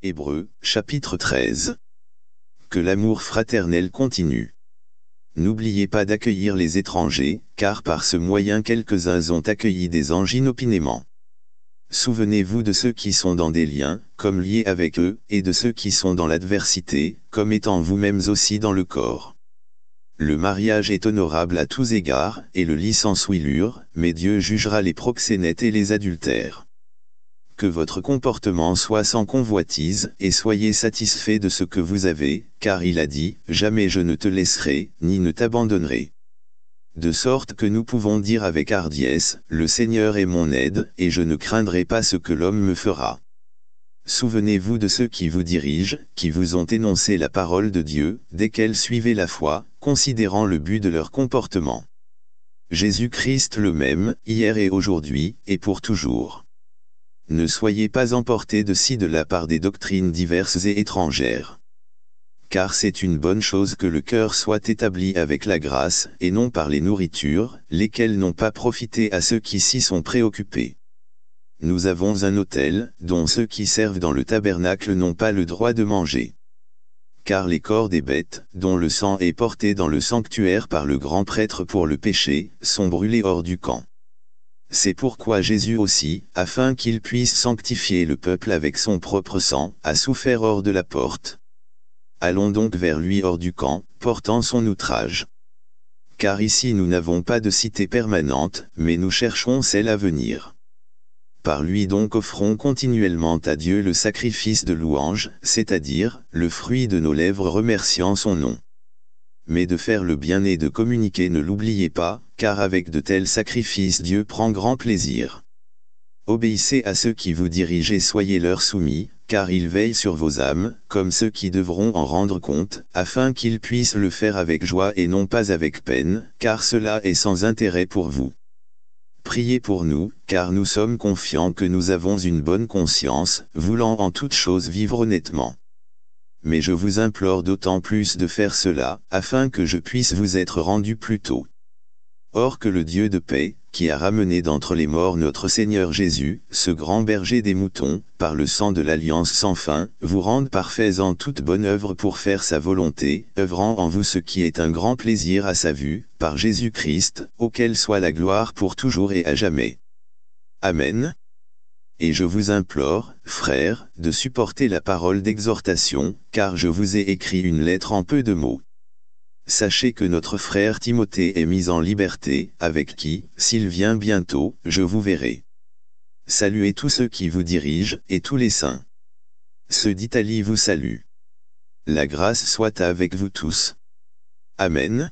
Hébreu, chapitre 13. Que l'amour fraternel continue. N'oubliez pas d'accueillir les étrangers, car par ce moyen quelques-uns ont accueilli des anges inopinément. Souvenez-vous de ceux qui sont dans des liens, comme liés avec eux, et de ceux qui sont dans l'adversité, comme étant vous-mêmes aussi dans le corps. Le mariage est honorable à tous égards, et le lit sans souillure, mais Dieu jugera les proxénètes et les adultères que votre comportement soit sans convoitise, et soyez satisfait de ce que vous avez, car il a dit, Jamais je ne te laisserai, ni ne t'abandonnerai. De sorte que nous pouvons dire avec hardiesse, Le Seigneur est mon aide, et je ne craindrai pas ce que l'homme me fera. Souvenez-vous de ceux qui vous dirigent, qui vous ont énoncé la parole de Dieu, dès qu'elles suivaient la foi, considérant le but de leur comportement. Jésus-Christ le même, hier et aujourd'hui, et pour toujours. Ne soyez pas emportés de ci de là par des doctrines diverses et étrangères. Car c'est une bonne chose que le cœur soit établi avec la grâce, et non par les nourritures, lesquelles n'ont pas profité à ceux qui s'y sont préoccupés. Nous avons un autel, dont ceux qui servent dans le tabernacle n'ont pas le droit de manger car les corps des bêtes, dont le sang est porté dans le sanctuaire par le grand prêtre pour le péché, sont brûlés hors du camp. C'est pourquoi Jésus aussi, afin qu'il puisse sanctifier le peuple avec son propre sang, a souffert hors de la porte. Allons donc vers lui hors du camp, portant son outrage. Car ici nous n'avons pas de cité permanente, mais nous cherchons celle à venir. Par lui donc offrons continuellement à Dieu le sacrifice de louange, c'est-à-dire, le fruit de nos lèvres remerciant son nom mais de faire le bien et de communiquer ne l'oubliez pas, car avec de tels sacrifices Dieu prend grand plaisir. Obéissez à ceux qui vous dirigent et soyez leur soumis, car ils veillent sur vos âmes, comme ceux qui devront en rendre compte, afin qu'ils puissent le faire avec joie et non pas avec peine, car cela est sans intérêt pour vous. Priez pour nous, car nous sommes confiants que nous avons une bonne conscience, voulant en toute chose vivre honnêtement mais je vous implore d'autant plus de faire cela, afin que je puisse vous être rendu plus tôt. Or que le Dieu de paix, qui a ramené d'entre les morts notre Seigneur Jésus, ce grand berger des moutons, par le sang de l'alliance sans fin, vous rende parfaits en toute bonne œuvre pour faire sa volonté, œuvrant en vous ce qui est un grand plaisir à sa vue, par Jésus-Christ, auquel soit la gloire pour toujours et à jamais. Amen et je vous implore, frères, de supporter la parole d'exhortation, car je vous ai écrit une lettre en peu de mots. Sachez que notre frère Timothée est mis en liberté, avec qui, s'il vient bientôt, je vous verrai. Saluez tous ceux qui vous dirigent, et tous les saints. Ceux d'Italie vous saluent. La grâce soit avec vous tous. Amen.